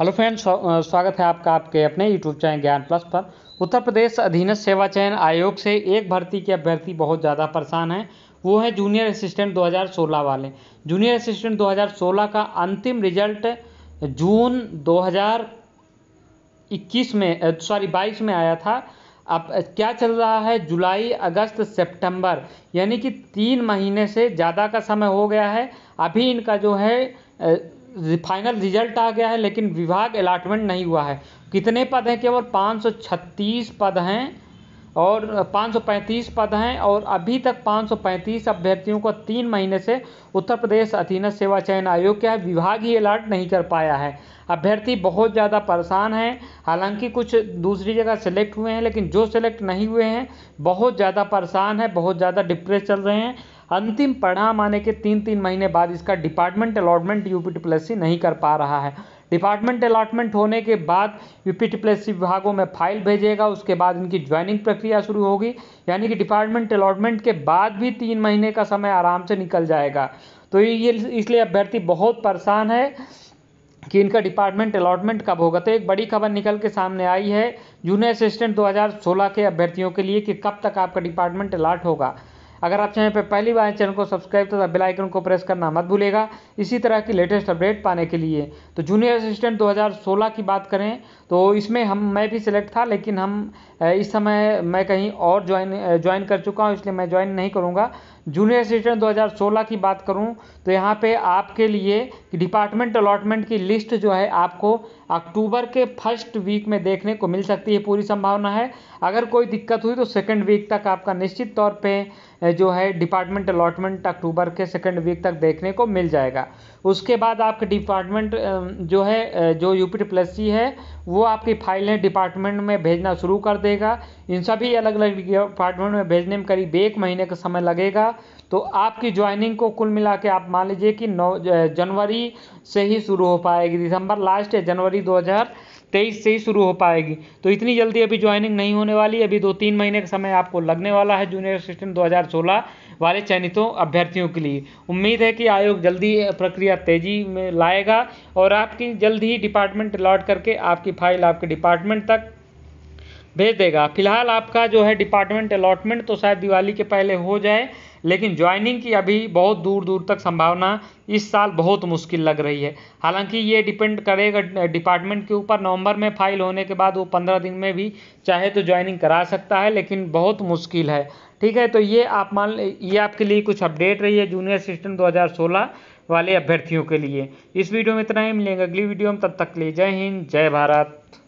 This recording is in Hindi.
हेलो फ्रेंड्स स्वागत है आपका आपके अपने यूट्यूब चैनल ज्ञान प्लस पर उत्तर प्रदेश अधीनस्थ सेवा चयन आयोग से एक भर्ती के अभ्यर्थी बहुत ज़्यादा परेशान हैं वो है जूनियर असिस्टेंट 2016 वाले जूनियर असिस्टेंट 2016 का अंतिम रिजल्ट जून 2021 में सॉरी बाईस में आया था अब क्या चल रहा है जुलाई अगस्त सेप्टेम्बर यानी कि तीन महीने से ज़्यादा का समय हो गया है अभी इनका जो है फाइनल रिजल्ट आ गया है लेकिन विभाग अलाटमेंट नहीं हुआ है कितने पद हैं केवल 536 पद हैं और 535 पद हैं और अभी तक 535 अभ्यर्थियों को तीन महीने से उत्तर प्रदेश अधीन सेवा चयन आयोग के विभाग ही अलाट नहीं कर पाया है अभ्यर्थी बहुत ज़्यादा परेशान हैं हालांकि कुछ दूसरी जगह सेलेक्ट हुए हैं लेकिन जो सेलेक्ट नहीं हुए हैं बहुत ज़्यादा परेशान है बहुत ज़्यादा डिप्रेस चल रहे हैं अंतिम परिणाम आने के तीन तीन महीने बाद इसका डिपार्टमेंट अलॉटमेंट यूपी टीपीएससी नहीं कर पा रहा है डिपार्टमेंट अलॉटमेंट होने के बाद यूपी टीपीएससी विभागों में फाइल भेजेगा उसके बाद इनकी ज्वाइनिंग प्रक्रिया शुरू होगी यानी कि डिपार्टमेंट अलॉटमेंट के बाद भी तीन महीने का समय आराम से निकल जाएगा तो ये इसलिए अभ्यर्थी बहुत परेशान है कि इनका डिपार्टमेंट अलॉटमेंट कब होगा तो एक बड़ी खबर निकल के सामने आई है जूनियर असिस्टेंट 2016 के अभ्यर्थियों के लिए कि कब तक आपका डिपार्टमेंट अलाट होगा अगर आप चैनल पर पहली बार चैनल को सब्सक्राइब तथा बेल आइकन को प्रेस करना मत भूलेगा इसी तरह की लेटेस्ट अपडेट पाने के लिए तो जूनियर असिस्टेंट 2016 की बात करें तो इसमें हम मैं भी सिलेक्ट था लेकिन हम इस समय मैं कहीं और ज्वाइन ज्वाइन कर चुका हूँ इसलिए मैं ज्वाइन नहीं करूँगा जूनियर असिस्टेंट 2016 की बात करूँ तो यहाँ पर आपके लिए डिपार्टमेंट अलॉटमेंट की लिस्ट जो है आपको अक्टूबर के फर्स्ट वीक में देखने को मिल सकती है पूरी संभावना है अगर कोई दिक्कत हुई तो सेकेंड वीक तक आपका निश्चित तौर पे जो है डिपार्टमेंट अलॉटमेंट अक्टूबर के सेकेंड वीक तक देखने को मिल जाएगा उसके बाद आपके डिपार्टमेंट जो है जो यूपी प्लस सी है वो आपकी फाइलें डिपार्टमेंट में भेजना शुरू कर देगा इन सभी अलग अलग डिपार्टमेंट में भेजने में करीब एक महीने का समय लगेगा तो आपकी ज्वाइनिंग को कुल मिला के आप मान लीजिए कि नौ जनवरी से ही शुरू हो पाएगी दिसंबर लास्ट या जनवरी जनवरी 2023 से ही शुरू हो पाएगी तो इतनी जल्दी अभी ज्वाइनिंग नहीं होने वाली अभी दो तीन महीने का समय आपको लगने वाला है जूनियर असिस्टेंट 2016 वाले चयनितों अभ्यर्थियों के लिए उम्मीद है कि आयोग जल्दी प्रक्रिया तेजी में लाएगा और आपकी जल्द ही डिपार्टमेंट लौट करके आपकी फाइल आपके डिपार्टमेंट तक भेज देगा फिलहाल आपका जो है डिपार्टमेंट अलॉटमेंट तो शायद दिवाली के पहले हो जाए लेकिन ज्वाइनिंग की अभी बहुत दूर दूर तक संभावना इस साल बहुत मुश्किल लग रही है हालांकि ये डिपेंड करेगा डिपार्टमेंट के ऊपर नवंबर में फाइल होने के बाद वो पंद्रह दिन में भी चाहे तो ज्वाइनिंग करा सकता है लेकिन बहुत मुश्किल है ठीक है तो ये आप मान ये आपके लिए कुछ अपडेट रही है जूनियर असिस्टेंट दो वाले अभ्यर्थियों के लिए इस वीडियो में इतना ही मिलेंगे अगली वीडियो में तब तक ले जय हिंद जय भारत